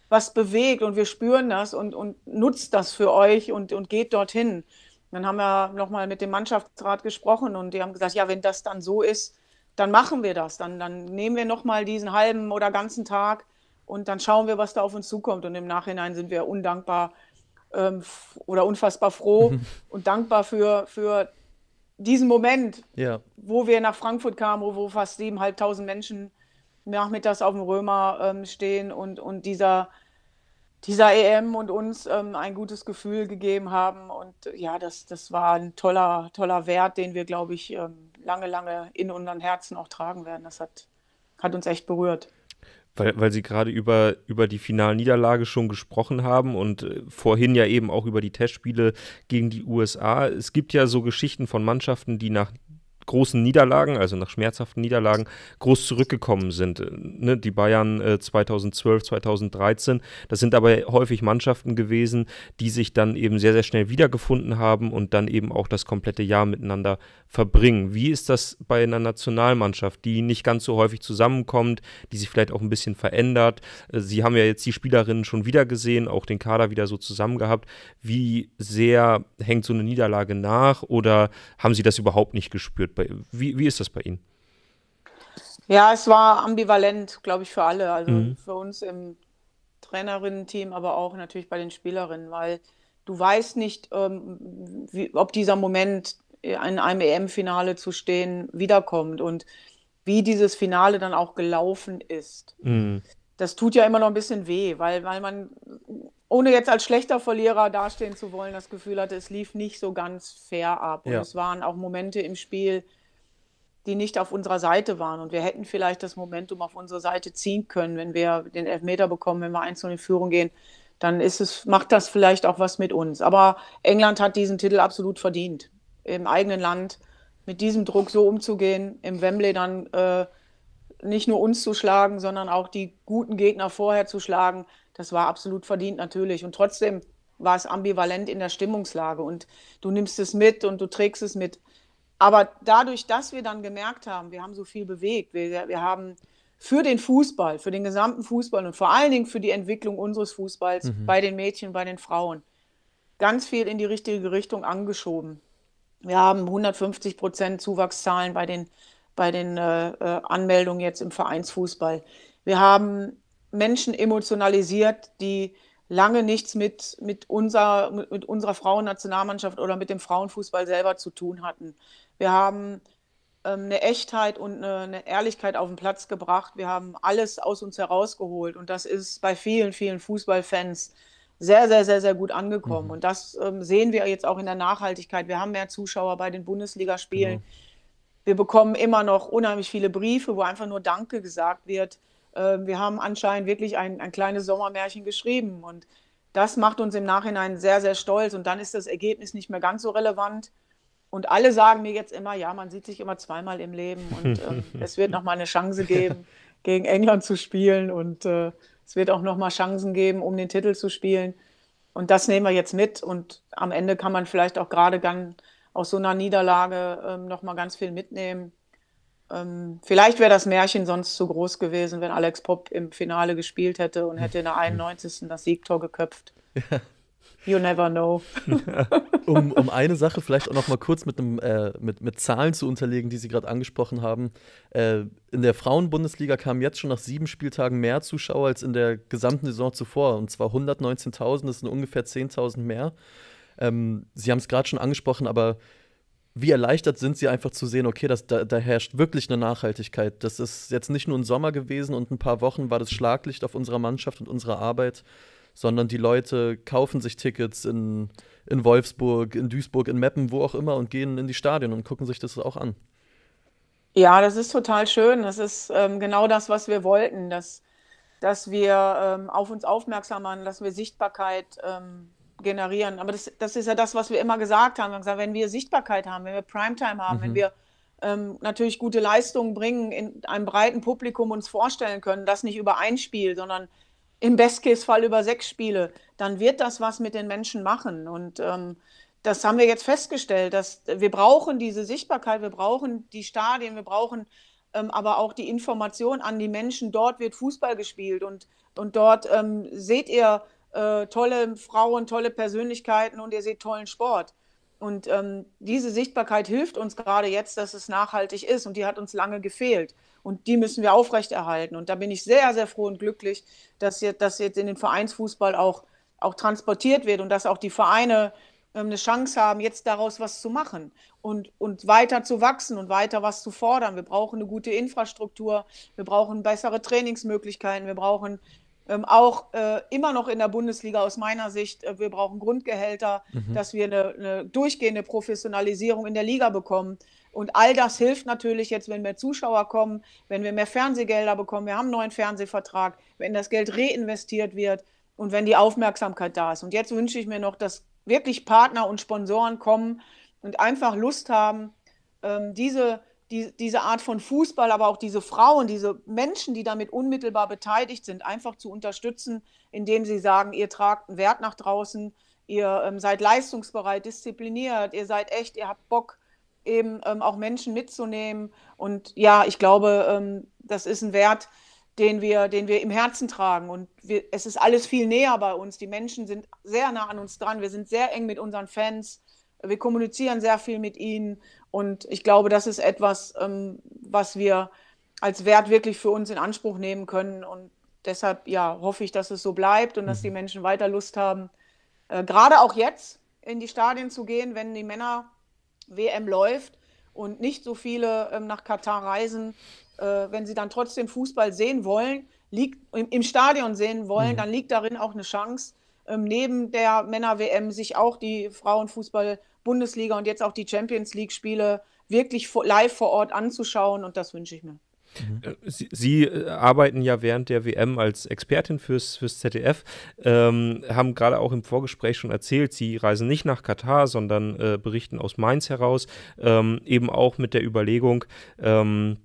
was bewegt und wir spüren das und, und nutzt das für euch und, und geht dorthin. dann haben wir nochmal mit dem Mannschaftsrat gesprochen und die haben gesagt, ja, wenn das dann so ist, dann machen wir das. Dann, dann nehmen wir nochmal diesen halben oder ganzen Tag und dann schauen wir, was da auf uns zukommt. Und im Nachhinein sind wir undankbar, ähm, oder unfassbar froh mhm. und dankbar für, für diesen Moment, ja. wo wir nach Frankfurt kamen, wo, fast 7.500 Menschen nachmittags auf dem Römer ähm, stehen und, und dieser, dieser EM und uns ähm, ein gutes Gefühl gegeben haben. Und äh, ja, das, das war ein toller, toller Wert, den wir, glaube ich, ähm, lange, lange in unseren Herzen auch tragen werden. Das hat, hat uns echt berührt weil, weil Sie gerade über, über die Niederlage schon gesprochen haben und äh, vorhin ja eben auch über die Testspiele gegen die USA. Es gibt ja so Geschichten von Mannschaften, die nach großen Niederlagen, also nach schmerzhaften Niederlagen, groß zurückgekommen sind. Äh, ne, die Bayern äh, 2012, 2013, das sind aber häufig Mannschaften gewesen, die sich dann eben sehr, sehr schnell wiedergefunden haben und dann eben auch das komplette Jahr miteinander verbringen. Wie ist das bei einer Nationalmannschaft, die nicht ganz so häufig zusammenkommt, die sich vielleicht auch ein bisschen verändert? Äh, Sie haben ja jetzt die Spielerinnen schon wieder gesehen, auch den Kader wieder so zusammen gehabt. Wie sehr hängt so eine Niederlage nach oder haben Sie das überhaupt nicht gespürt? Bei, wie, wie ist das bei Ihnen? Ja, es war ambivalent, glaube ich, für alle. Also mhm. für uns im Trainerinnen-Team, aber auch natürlich bei den Spielerinnen, weil du weißt nicht, ähm, wie, ob dieser Moment in einem EM-Finale zu stehen wiederkommt und wie dieses Finale dann auch gelaufen ist. Mhm. Das tut ja immer noch ein bisschen weh, weil, weil man ohne jetzt als schlechter Verlierer dastehen zu wollen, das Gefühl hatte, es lief nicht so ganz fair ab. Ja. es waren auch Momente im Spiel, die nicht auf unserer Seite waren. Und wir hätten vielleicht das Momentum auf unsere Seite ziehen können, wenn wir den Elfmeter bekommen, wenn wir einzeln in Führung gehen. Dann ist es, macht das vielleicht auch was mit uns. Aber England hat diesen Titel absolut verdient. Im eigenen Land mit diesem Druck so umzugehen, im Wembley dann äh, nicht nur uns zu schlagen, sondern auch die guten Gegner vorher zu schlagen das war absolut verdient natürlich. Und trotzdem war es ambivalent in der Stimmungslage. Und du nimmst es mit und du trägst es mit. Aber dadurch, dass wir dann gemerkt haben, wir haben so viel bewegt, wir, wir haben für den Fußball, für den gesamten Fußball und vor allen Dingen für die Entwicklung unseres Fußballs mhm. bei den Mädchen, bei den Frauen ganz viel in die richtige Richtung angeschoben. Wir haben 150 Prozent Zuwachszahlen bei den, bei den äh, äh Anmeldungen jetzt im Vereinsfußball. Wir haben Menschen emotionalisiert, die lange nichts mit, mit, unser, mit, mit unserer Frauennationalmannschaft oder mit dem Frauenfußball selber zu tun hatten. Wir haben ähm, eine Echtheit und eine, eine, Ehrlichkeit auf den Platz gebracht. Wir haben alles aus uns herausgeholt und das ist bei vielen, vielen Fußballfans sehr, sehr, sehr, sehr gut angekommen. Mhm. Und das ähm, sehen wir jetzt auch in der Nachhaltigkeit. Wir haben mehr Zuschauer bei den Bundesligaspielen. Mhm. Wir bekommen immer noch unheimlich viele Briefe, wo einfach nur Danke gesagt wird ähm, wir haben anscheinend wirklich ein, ein kleines Sommermärchen geschrieben. Und das macht uns im Nachhinein sehr, sehr stolz. Und dann ist das Ergebnis nicht mehr ganz so relevant. Und alle sagen mir jetzt immer, ja, man sieht sich immer zweimal im Leben und ähm, [LAUGHS] es wird nochmal eine Chance geben, [LAUGHS] gegen England zu spielen und äh, es wird auch nochmal Chancen geben, um den Titel zu spielen. Und das nehmen wir jetzt mit und am Ende kann man vielleicht auch gerade aus so einer Niederlage ähm, nochmal ganz viel mitnehmen. Ähm, vielleicht wäre das Märchen sonst zu groß gewesen, wenn Alex Popp im Finale gespielt hätte und hätte in der 91. das Siegtor geköpft. Ja. You never know. um, um, eine Sache vielleicht auch noch mal kurz mit, einem, äh, mit, mit Zahlen zu unterlegen, die Sie gerade angesprochen haben. Äh, in der Frauenbundesliga kamen jetzt schon nach sieben Spieltagen mehr Zuschauer als in der gesamten Saison zuvor. Und zwar 119.000, das sind ungefähr 10.000 mehr. Ähm, Sie haben es gerade schon angesprochen, aber wie erleichtert sind sie einfach zu sehen, okay, das, da, da, herrscht wirklich eine Nachhaltigkeit. Das ist jetzt nicht nur ein Sommer gewesen und ein paar Wochen war das Schlaglicht auf unserer Mannschaft und unserer Arbeit, sondern die Leute kaufen sich Tickets in, in Wolfsburg, in Duisburg, in Meppen, wo auch immer und gehen in die Stadien und gucken sich das auch an. Ja, das ist total schön. Das ist ähm, genau das, was wir wollten, dass, dass wir ähm, auf uns aufmerksam machen, dass wir Sichtbarkeit ähm, generieren. Aber das, das ist ja das, was wir immer gesagt haben. Wir haben gesagt, wenn wir Sichtbarkeit haben, wenn wir Primetime haben, mhm. wenn wir ähm, natürlich gute Leistungen bringen, in einem breiten Publikum uns vorstellen können, das nicht über ein Spiel, sondern im Best-Case-Fall über sechs Spiele, dann wird das was mit den Menschen machen. Und ähm, das haben wir jetzt festgestellt, dass wir brauchen diese Sichtbarkeit, wir brauchen die Stadien, wir brauchen ähm, aber auch die Information an die Menschen, dort wird Fußball gespielt und, und dort ähm, seht ihr äh, tolle Frauen, tolle Persönlichkeiten und ihr seht tollen Sport. Und ähm, diese Sichtbarkeit hilft uns gerade jetzt, dass es nachhaltig ist und die hat uns lange gefehlt. Und die müssen wir aufrechterhalten. Und da bin ich sehr, sehr froh und glücklich, dass jetzt, dass jetzt in den Vereinsfußball auch, auch transportiert wird und dass auch die Vereine ähm, eine Chance haben, jetzt daraus was zu machen und, und weiter zu wachsen und weiter was zu fordern. Wir brauchen eine gute Infrastruktur, wir brauchen bessere Trainingsmöglichkeiten, wir brauchen ähm, auch äh, immer noch in der Bundesliga aus meiner Sicht, äh, wir brauchen Grundgehälter, mhm. dass wir eine, eine, durchgehende Professionalisierung in der Liga bekommen. Und all das hilft natürlich jetzt, wenn mehr Zuschauer kommen, wenn wir mehr Fernsehgelder bekommen, wir haben einen neuen Fernsehvertrag, wenn das Geld reinvestiert wird und wenn die Aufmerksamkeit da ist. Und jetzt wünsche ich mir noch, dass wirklich Partner und Sponsoren kommen und einfach Lust haben, ähm, diese die, diese Art von Fußball, aber auch diese Frauen, diese Menschen, die damit unmittelbar beteiligt sind, einfach zu unterstützen, indem sie sagen, ihr tragt einen Wert nach draußen, ihr ähm, seid leistungsbereit, diszipliniert, ihr seid echt, ihr habt Bock, eben ähm, auch Menschen mitzunehmen. Und ja, ich glaube, ähm, das ist ein Wert, den wir, den wir im Herzen tragen. Und wir, es ist alles viel näher bei uns. Die Menschen sind sehr nah an uns dran. Wir sind sehr eng mit unseren Fans. Wir kommunizieren sehr viel mit ihnen. Und ich glaube, das ist etwas, ähm, was wir als Wert wirklich für uns in Anspruch nehmen können. Und deshalb ja, hoffe ich, dass es so bleibt und dass die mhm. Menschen weiter Lust haben, äh, gerade auch jetzt in die Stadien zu gehen, wenn die Männer-WM läuft und nicht so viele ähm, nach Katar reisen. Äh, wenn sie dann trotzdem Fußball sehen wollen, liegt, im, im Stadion sehen wollen, mhm. dann liegt darin auch eine Chance, ähm, neben der Männer-WM sich auch die Frauenfußball-Bundesliga und jetzt auch die Champions League-Spiele wirklich live vor Ort anzuschauen und das wünsche ich mir. Mhm. Äh, Sie, Sie, äh, arbeiten ja während der WM als Expertin fürs, fürs ZDF, ähm, haben gerade auch im Vorgespräch schon erzählt, Sie reisen nicht nach Katar, sondern äh, berichten aus Mainz heraus, ähm, eben auch mit der Überlegung, ähm,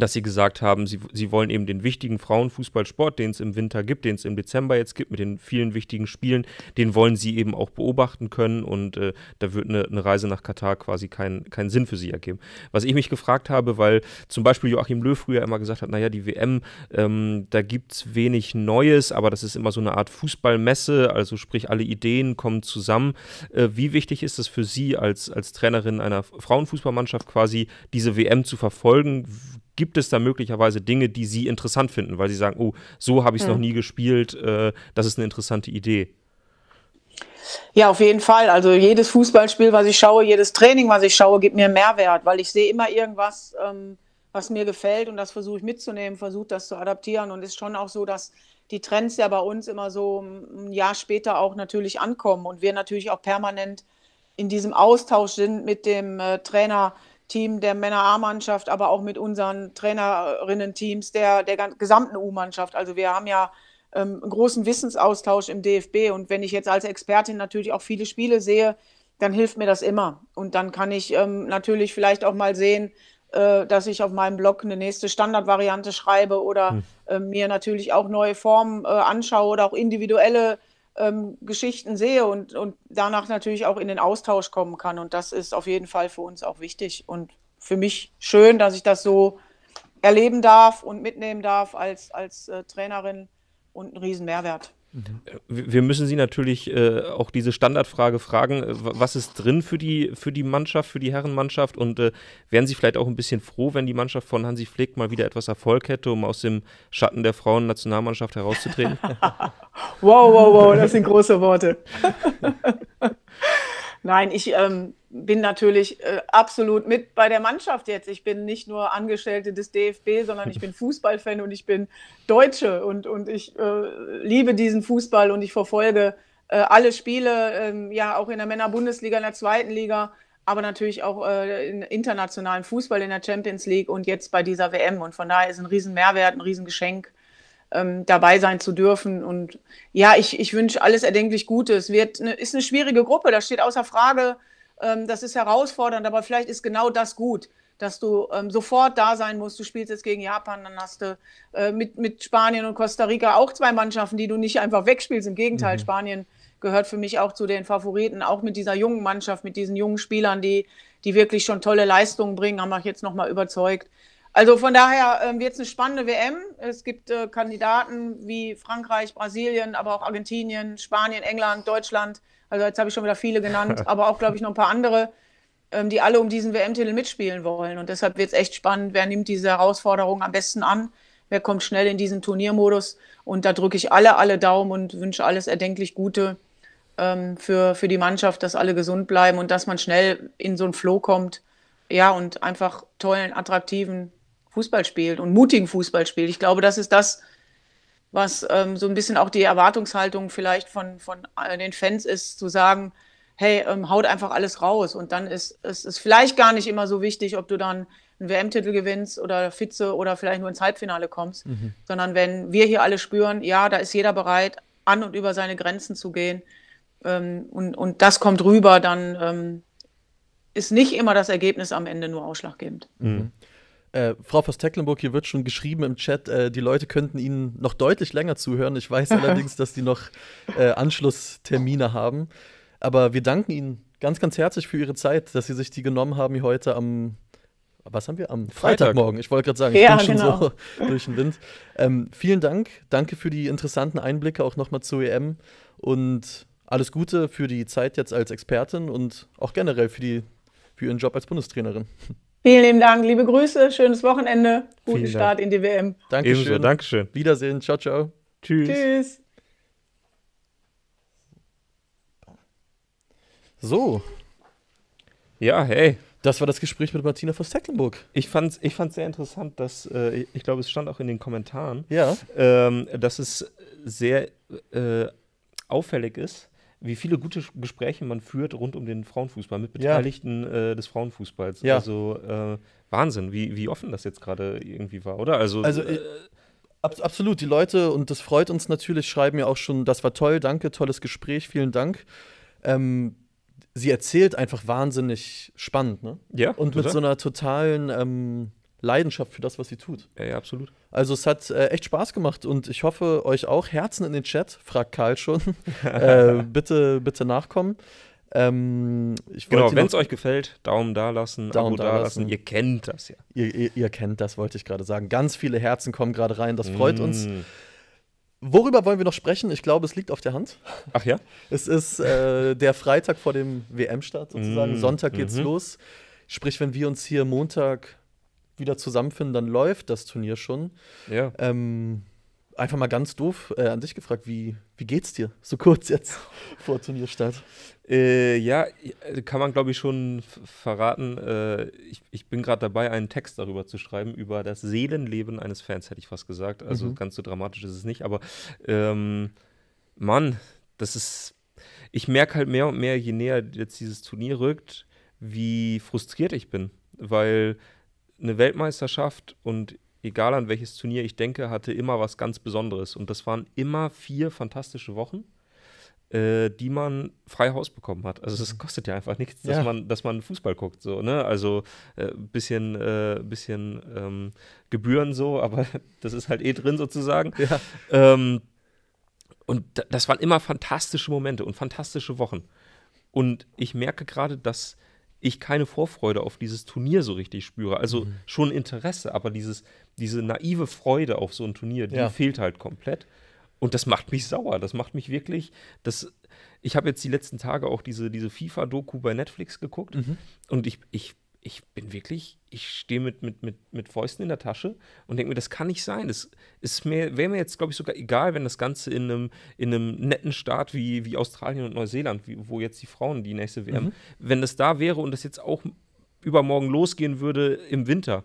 dass sie gesagt haben, sie, sie wollen eben den wichtigen Frauenfußballsport, den es im Winter gibt, den es im Dezember jetzt gibt, mit den vielen wichtigen Spielen, den wollen sie eben auch beobachten können und äh, da wird eine, eine, Reise nach Katar quasi keinen kein Sinn für sie ergeben. Was ich mich gefragt habe, weil zum Beispiel Joachim Löw früher immer gesagt hat, naja, die WM, ähm, da gibt es wenig Neues, aber das ist immer so eine Art Fußballmesse, also sprich alle Ideen kommen zusammen. Äh, wie wichtig ist es für Sie als, als Trainerin einer Frauenfußballmannschaft quasi, diese WM zu verfolgen? gibt es da möglicherweise Dinge, die sie interessant finden, weil sie sagen, oh, so habe ich es hm. noch nie gespielt, äh, das ist eine interessante Idee. Ja, auf jeden Fall. Also jedes Fußballspiel, was ich schaue, jedes Training, was ich schaue, gibt mir Mehrwert, weil ich sehe immer irgendwas, ähm, was mir gefällt und das versuche ich mitzunehmen, versuche das zu adaptieren. Und es ist schon auch so, dass die Trends ja bei uns immer so ein Jahr später auch natürlich ankommen und wir natürlich auch permanent in diesem Austausch sind mit dem äh, Trainer Team der Männer-A-Mannschaft, aber auch mit unseren Trainerinnen-Teams der, der gesamten U-Mannschaft. Also wir haben ja ähm, einen großen Wissensaustausch im DFB und wenn ich jetzt als Expertin natürlich auch viele Spiele sehe, dann hilft mir das immer. Und dann kann ich ähm, natürlich vielleicht auch mal sehen, äh, dass ich auf meinem Blog eine nächste Standardvariante schreibe oder hm. äh, mir natürlich auch neue Formen äh, anschaue oder auch individuelle ähm, Geschichten sehe und, und danach natürlich auch in den Austausch kommen kann. Und das ist auf jeden Fall für uns auch wichtig und für mich schön, dass ich das so erleben darf und mitnehmen darf als, als äh, Trainerin und ein Riesenmehrwert. Äh, wir müssen Sie natürlich äh, auch diese Standardfrage fragen, äh, was ist drin für die, für die Mannschaft, für die Herrenmannschaft und äh, wären Sie vielleicht auch ein bisschen froh, wenn die Mannschaft von Hansi Flick mal wieder etwas Erfolg hätte, um aus dem Schatten der Frauen-Nationalmannschaft herauszutreten? [LAUGHS] wow, wow, wow, das sind große Worte. [LAUGHS] Nein, ich ähm, bin natürlich äh, absolut mit bei der Mannschaft jetzt. Ich bin nicht nur Angestellte des DFB, sondern ich bin [LAUGHS] Fußballfan und ich bin Deutsche und, und ich äh, liebe diesen Fußball und ich verfolge äh, alle Spiele, ähm, ja, auch in der Männerbundesliga, in der zweiten Liga, aber natürlich auch äh, im internationalen Fußball in der Champions League und jetzt bei dieser WM. Und von daher ist ein Riesenmehrwert, ein Riesengeschenk. Geschenk ähm, dabei sein zu dürfen. Und ja, ich, ich wünsche alles erdenklich Gutes. Wird eine, ist eine schwierige Gruppe, das steht außer Frage. Ähm, das ist herausfordernd, aber vielleicht ist genau das gut, dass du ähm, sofort da sein musst. Du spielst jetzt gegen Japan, dann hast du äh, mit, mit Spanien und Costa Rica auch zwei Mannschaften, die du nicht einfach wegspielst. Im Gegenteil, mhm. Spanien gehört für mich auch zu den Favoriten, auch mit dieser jungen Mannschaft, mit diesen jungen Spielern, die, die wirklich schon tolle Leistungen bringen, haben mich jetzt nochmal überzeugt. Also von daher ähm, wird es eine spannende WM. Es gibt äh, Kandidaten wie Frankreich, Brasilien, aber auch Argentinien, Spanien, England, Deutschland. Also jetzt habe ich schon wieder viele genannt, [LAUGHS] aber auch, glaube ich, noch ein paar andere, ähm, die alle um diesen WM-Titel mitspielen wollen. Und deshalb wird es echt spannend, wer nimmt diese Herausforderung am besten an, wer kommt schnell in diesen Turniermodus. Und da drücke ich alle, alle Daumen und wünsche alles erdenklich Gute ähm, für, für die Mannschaft, dass alle gesund bleiben und dass man schnell in so einen Flow kommt. Ja, und einfach tollen, attraktiven Fußball spielt und mutigen Fußball spielt. Ich glaube, das ist das, was ähm, so ein bisschen auch die Erwartungshaltung vielleicht von, von äh, den Fans ist, zu sagen, hey, ähm, haut einfach alles raus. Und dann ist es ist vielleicht gar nicht immer so wichtig, ob du dann einen WM-Titel gewinnst oder Fitze oder vielleicht nur ins Halbfinale kommst, mhm. sondern wenn wir hier alle spüren, ja, da ist jeder bereit, an und über seine Grenzen zu gehen ähm, und, und das kommt rüber, dann ähm, ist nicht immer das Ergebnis am Ende nur ausschlaggebend. Mhm. mhm. Äh, Frau Vos Tecklenburg, hier wird schon geschrieben im Chat, äh, die Leute könnten Ihnen noch deutlich länger zuhören. Ich weiß [LAUGHS] allerdings, dass die noch äh, Anschlusstermine haben. Aber wir danken Ihnen ganz, ganz herzlich für Ihre Zeit, dass Sie sich die genommen haben hier heute am was haben wir am Freitagmorgen? Ich wollte gerade sagen, ich ja, bin schon genau. so [LAUGHS] durch den Wind. Ähm, vielen Dank. Danke für die interessanten Einblicke auch nochmal zu EM und alles Gute für die Zeit jetzt als Expertin und auch generell für, die, für Ihren Job als Bundestrainerin. Vielen lieben Dank, liebe Grüße, schönes Wochenende, guten Vielen Start Dank. in die WM. Dankeschön. Ebenso, Dankeschön. Wiedersehen, ciao, ciao. Tschüss. Tschüss. So. Ja, hey. Das war das Gespräch mit Martina von Tecklenburg. Ich fand es ich sehr interessant, dass, äh, ich glaube, es stand auch in den Kommentaren, ja. ähm, dass es sehr äh, auffällig ist, wie viele gute Gespräche man führt rund um den Frauenfußball mit Beteiligten ja. äh, des Frauenfußballs. Ja. Also äh, Wahnsinn, wie, wie offen das jetzt gerade irgendwie war, oder? Also, also äh, ab, absolut, die Leute, und das freut uns natürlich, schreiben ja auch schon, das war toll, danke, tolles Gespräch, vielen Dank. Ähm, sie erzählt einfach wahnsinnig spannend, ne? Ja. Und total. mit so einer totalen ähm, Leidenschaft für das, was sie tut. Ja, ja, absolut. Also es hat äh, echt Spaß gemacht und ich hoffe euch auch. Herzen in den Chat, fragt Karl schon. [LAUGHS] äh, bitte, bitte nachkommen. Ähm, genau, wenn es euch gefällt, Daumen da lassen, Daumen Abo da lassen. Ihr kennt das ja. Ihr, ihr, ihr kennt das, wollte ich gerade sagen. Ganz viele Herzen kommen gerade rein, das freut mm. uns. Worüber wollen wir noch sprechen? Ich glaube, es liegt auf der Hand. Ach ja? [LAUGHS] Es ist äh, der Freitag vor dem WM-Start sozusagen. Mm. Sonntag geht's mm -hmm. los. Sprich, wenn wir uns hier Montag wieder zusammenfinden, dann läuft das Turnier schon. Ja. Ähm, einfach mal ganz doof äh, an dich gefragt, wie, wie geht's dir so kurz jetzt [LAUGHS] vor Turnierstart? Äh, ja, äh, kann man glaube ich schon verraten. Äh, ich, ich bin gerade dabei, einen Text darüber zu schreiben, über das Seelenleben eines Fans, hätte ich fast gesagt. Also mhm. ganz so dramatisch ist es nicht, aber ähm, Mann, das ist. Ich merke halt mehr und mehr, je näher jetzt dieses Turnier rückt, wie frustriert ich bin. Weil eine Weltmeisterschaft und egal an welches Turnier ich denke, hatte immer was ganz Besonderes. Und das waren immer vier fantastische Wochen, äh, die man frei Haus bekommen hat. Also es kostet ja einfach nichts, ja. dass man, dass man Fußball guckt. So, ne? Also ein äh, bisschen, äh, bisschen ähm, Gebühren so, [LAUGHS] aber das ist halt eh drin sozusagen. Ja. Ähm, und das waren immer fantastische Momente und fantastische Wochen. Und ich merke gerade, dass ich keine Vorfreude auf dieses Turnier so richtig spüre. Also mhm. schon Interesse, aber dieses, diese naive Freude auf so ein Turnier, die ja. fehlt halt komplett. Und das macht mich sauer. Das macht mich wirklich. Das, ich habe jetzt die letzten Tage auch diese, diese FIFA-Doku bei Netflix geguckt mhm. und ich, ich ich bin wirklich, ich stehe mit, mit, mit, mit Fäusten in der Tasche und denke mir, das kann nicht sein. Das ist mir, wäre mir jetzt, glaube ich, sogar egal, wenn das Ganze in einem, in einem netten Staat wie, wie Australien und Neuseeland, wie, wo jetzt die Frauen die nächste wären, mhm. wenn das da wäre und das jetzt auch übermorgen losgehen würde im Winter,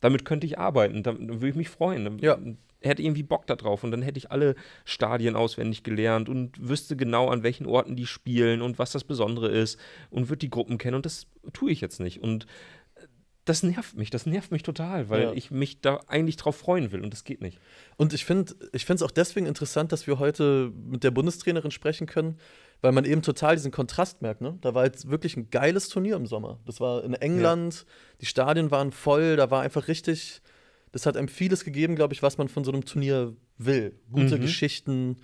damit könnte ich arbeiten, dann würde ich mich freuen. ja hätte irgendwie Bock darauf und dann hätte ich alle Stadien auswendig gelernt und wüsste genau, an welchen Orten die spielen und was das Besondere ist und würde die Gruppen kennen und das tue ich jetzt nicht. Und äh, das nervt mich, das nervt mich total, weil ja. ich mich da eigentlich drauf freuen will und das geht nicht. Und ich finde es auch deswegen interessant, dass wir heute mit der Bundestrainerin sprechen können, weil man eben total diesen Kontrast merkt. Ne? Da war jetzt wirklich ein geiles Turnier im Sommer. Das war in England, ja. die Stadien waren voll, da war einfach richtig das hat einem vieles gegeben, glaube ich, was man von so einem Turnier will. Gute mhm. Geschichten,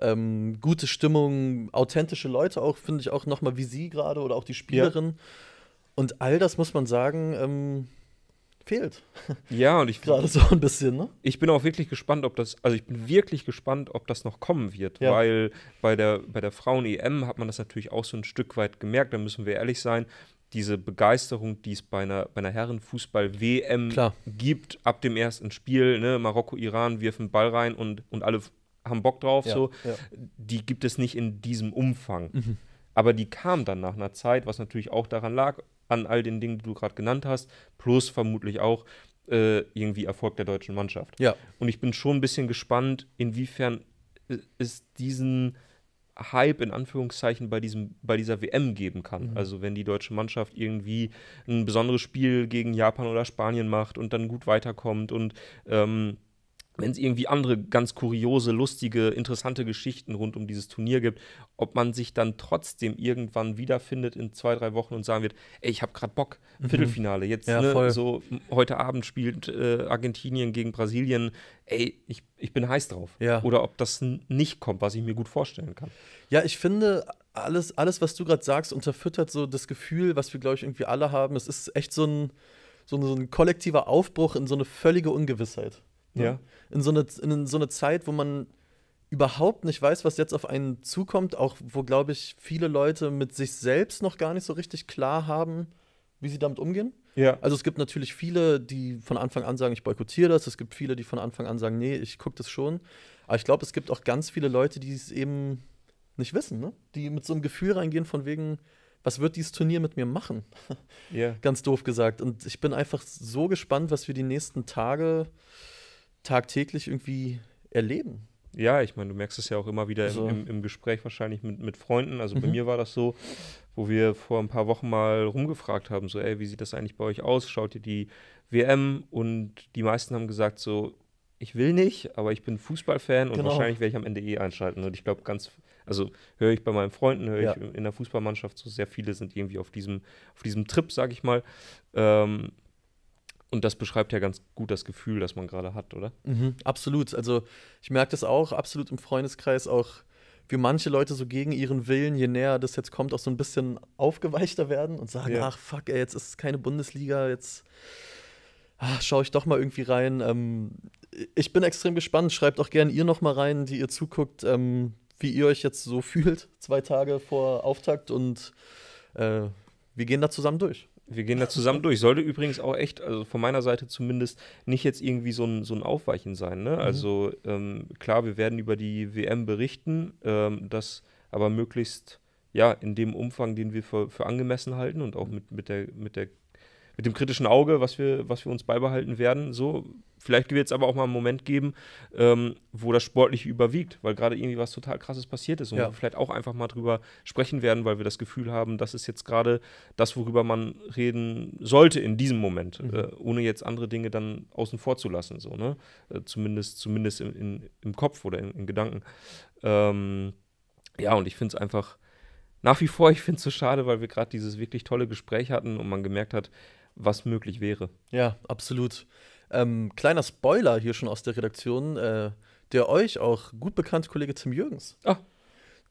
ähm, gute Stimmung, authentische Leute auch, finde ich auch nochmal wie sie gerade oder auch die Spielerin. Ja. Und all das muss man sagen, ähm, fehlt. Ja, und ich [LAUGHS] gerade so ein bisschen, ne? Ich bin auch wirklich gespannt, ob das, also ich bin wirklich gespannt, ob das noch kommen wird, ja. weil bei der bei der Frauen EM hat man das natürlich auch so ein Stück weit gemerkt, da müssen wir ehrlich sein, diese Begeisterung, die es bei einer, bei einer Herrenfußball-WM gibt, ab dem ersten Spiel, ne, Marokko, Iran, wirfen Ball rein und, und alle haben Bock drauf, ja, so, ja. die gibt es nicht in diesem Umfang. Mhm. Aber die kam dann nach einer Zeit, was natürlich auch daran lag, an all den Dingen, die du gerade genannt hast, plus vermutlich auch äh, irgendwie Erfolg der deutschen Mannschaft. Ja. Und ich bin schon ein bisschen gespannt, inwiefern äh, es diesen Hype in Anführungszeichen bei, diesem, bei dieser WM geben kann. Mhm. Also wenn die deutsche Mannschaft irgendwie ein besonderes Spiel gegen Japan oder Spanien macht und dann gut weiterkommt und ähm, wenn es irgendwie andere ganz kuriose, lustige, interessante Geschichten rund um dieses Turnier gibt, ob man sich dann trotzdem irgendwann wiederfindet in zwei, drei Wochen und sagen wird, ey, ich habe gerade Bock, mhm. Viertelfinale, jetzt ja, ne, so heute Abend spielt äh, Argentinien gegen Brasilien, ey, ich, ich bin heiß drauf. Ja. Oder ob das nicht kommt, was ich mir gut vorstellen kann. Ja, ich finde, alles, alles was du gerade sagst, unterfüttert so das Gefühl, was wir, glaube ich, irgendwie alle haben. Es ist echt so ein, so ein, so ein kollektiver Aufbruch in so eine völlige Ungewissheit. Ne? Ja. In, so eine, in so eine Zeit, wo man überhaupt nicht weiß, was jetzt auf einen zukommt, auch wo, glaube ich, viele Leute mit sich selbst noch gar nicht so richtig klar haben, wie sie damit umgehen. Ja. Also es gibt natürlich viele, die von Anfang an sagen, ich boykottiere das. Es gibt viele, die von Anfang an sagen, nee, ich gucke das schon. Aber ich glaube, es gibt auch ganz viele Leute, die es eben nicht wissen, ne? die mit so einem Gefühl reingehen von wegen, was wird dieses Turnier mit mir machen? Ja. [LAUGHS] ganz doof gesagt. Und ich bin einfach so gespannt, was wir die nächsten Tage äh, tagtäglich irgendwie erleben. Ja, ich meine, du merkst es ja auch immer wieder also. im, im, Gespräch wahrscheinlich mit, mit Freunden. Also mhm. bei mir war das so, wo wir vor ein paar Wochen mal rumgefragt haben, so, ey, wie sieht das eigentlich bei euch aus? Schaut ihr die WM? Und die meisten haben gesagt, so, ich will nicht, aber ich bin Fußballfan genau. und wahrscheinlich werde ich am Ende eh einschalten. Und ich glaube, ganz, also höre ich bei meinen Freunden, höre ja. ich in der Fußballmannschaft so sehr viele sind irgendwie auf diesem, auf diesem Trip, sage ich mal. Ähm, und das beschreibt ja ganz gut das Gefühl, das man gerade hat, oder? Mhm, absolut. Also ich merke das auch absolut im Freundeskreis auch, wie manche Leute so gegen ihren Willen, je näher das jetzt kommt, auch so ein bisschen aufgeweichter werden und sagen, ja. ach fuck, ey, jetzt ist es keine Bundesliga, jetzt ah, schaue ich doch mal irgendwie rein. Ähm, ich bin extrem gespannt. Schreibt auch gerne ihr noch mal rein, die ihr zuguckt, ähm, wie ihr euch jetzt so [LAUGHS] fühlt, zwei Tage vor Auftakt und äh, wir gehen da zusammen durch. Wir gehen da zusammen durch. Sollte übrigens auch echt, also von meiner Seite zumindest, nicht jetzt irgendwie so ein, so ein Aufweichen sein. Ne? Mhm. Also ähm, klar, wir werden über die WM berichten, ähm, das aber möglichst ja in dem Umfang, den wir für, für angemessen halten und auch mit, mit, der, mit, der, mit dem kritischen Auge, was wir, was wir uns beibehalten werden. So, Vielleicht wird es aber auch mal einen Moment geben, ähm, wo das Sportliche überwiegt, weil gerade irgendwie was total Krasses passiert ist und ja. wir vielleicht auch einfach mal drüber sprechen werden, weil wir das Gefühl haben, das ist jetzt gerade das, worüber man reden sollte in diesem Moment, mhm. äh, ohne jetzt andere Dinge dann außen vor zu lassen, so, ne? Äh, zumindest zumindest in, in, im Kopf oder in, in Gedanken. Ähm, ja, und ich finde es einfach nach wie vor, ich finde es so schade, weil wir gerade dieses wirklich tolle Gespräch hatten und man gemerkt hat, was möglich wäre. Ja, absolut. Ähm, kleiner Spoiler hier schon aus der Redaktion, äh, der euch auch gut bekannte Kollege Tim Jürgens, ah.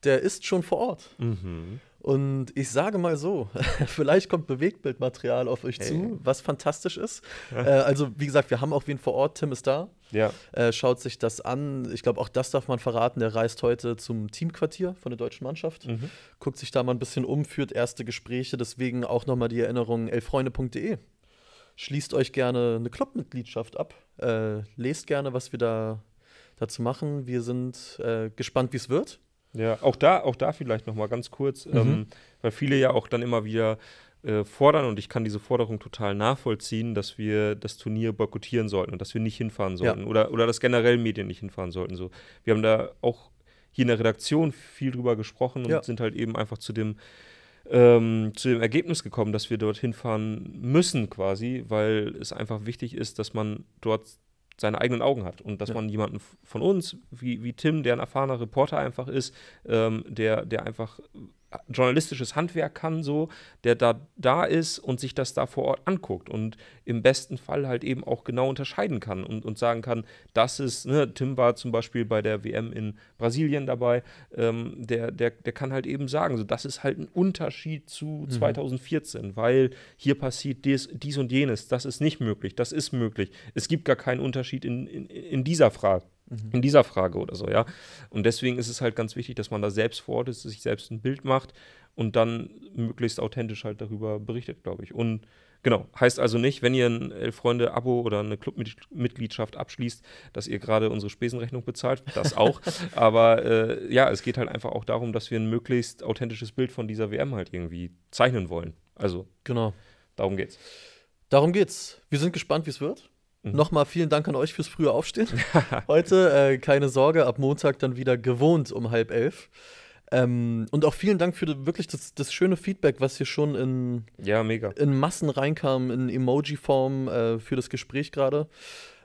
der ist schon vor Ort. Mhm. Und ich sage mal so, [LAUGHS] vielleicht kommt Bewegtbildmaterial auf euch hey. zu, was fantastisch ist. Ja. [LAUGHS] Äh, also wie gesagt, wir haben auch wen vor Ort, Tim ist da. Ja. Äh, schaut sich das an. Ich glaube, auch das darf man verraten. Der reist heute zum Teamquartier von der deutschen Mannschaft, mhm. guckt sich da mal ein bisschen um, führt erste Gespräche. Deswegen auch nochmal die Erinnerung elfreunde.de. Schließt euch gerne eine Clubmitgliedschaft ab. Äh, lest gerne, was wir da dazu machen. Wir sind äh, gespannt, wie es wird. Ja, auch da, auch da vielleicht noch mal ganz kurz, mhm. ähm, weil viele ja auch dann immer wieder äh, fordern und ich kann diese Forderung total nachvollziehen, dass wir das Turnier boykottieren sollten und dass wir nicht hinfahren sollten ja. oder, oder dass generell Medien nicht hinfahren sollten. So. Wir haben da auch hier in der Redaktion viel drüber gesprochen und ja. sind halt eben einfach zu dem ähm, zu dem Ergebnis gekommen, dass wir dorthin fahren müssen quasi, weil es einfach wichtig ist, dass man dort seine eigenen Augen hat und dass ja. man jemanden von uns, wie, wie Tim, der ein erfahrener Reporter einfach ist, ähm, der, der einfach journalistisches Handwerk kann, so, der da, da ist und sich das da vor Ort anguckt und im besten Fall halt eben auch genau unterscheiden kann und, und sagen kann, das ist, ne, Tim war zum Beispiel bei der WM in Brasilien dabei, ähm, der, der, der kann halt eben sagen, so, das ist halt ein Unterschied zu mhm. 2014, weil hier passiert dies, dies und jenes, das ist nicht möglich, das ist möglich. Es gibt gar keinen Unterschied in, in, in dieser Frage mhm. in dieser Frage oder so, ja. Und deswegen ist es halt ganz wichtig, dass man da selbst vor Ort ist, sich selbst ein Bild macht und dann möglichst authentisch halt darüber berichtet, glaube ich. Und Genau, heißt also nicht, wenn ihr ein Freunde Abo oder eine Clubmitgliedschaft abschließt, dass ihr gerade unsere Spesenrechnung bezahlt, das auch, [LAUGHS] aber äh, ja, es geht halt einfach auch darum, dass wir ein möglichst authentisches Bild von dieser WM halt irgendwie zeichnen wollen. Also Genau. Darum geht's. Darum geht's. Wir sind gespannt, wie es wird. Mhm. Nochmal vielen Dank an euch fürs frühe Aufstehen. [LAUGHS] Heute, äh, keine Sorge, ab Montag dann wieder gewohnt um halb elf. Ähm, und auch vielen Dank für wirklich das, das, schöne Feedback, was hier schon in, ja, mega. in Massen reinkam, in Emoji-Form äh, für das Gespräch gerade.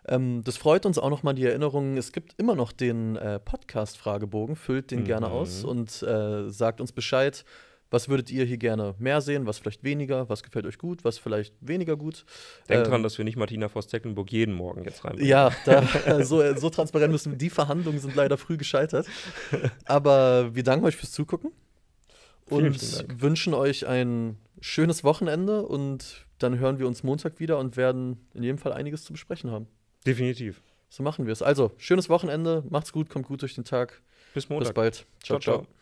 Ähm, das freut uns auch nochmal die Erinnerung. Es gibt immer noch den äh, Podcast-Fragebogen, füllt den mhm. gerne aus und äh, sagt uns Bescheid, was würdet ihr hier gerne mehr sehen? Was vielleicht weniger? Was gefällt euch gut? Was vielleicht weniger gut? Denkt ähm, dran, dass wir nicht Martina Voss-Tecklenburg jeden Morgen jetzt reinbringen. Ja, [LAUGHS] da, so, so transparent müssen wir. Die Verhandlungen sind leider früh gescheitert. Aber wir danken euch fürs Zugucken und wünschen euch ein schönes Wochenende und dann hören wir uns Montag wieder und werden in jedem Fall einiges zu besprechen haben. Definitiv. So machen wir es. Also, schönes Wochenende, macht's gut, kommt gut durch den Tag. Bis Montag. Bis bald. ciao. ciao. ciao.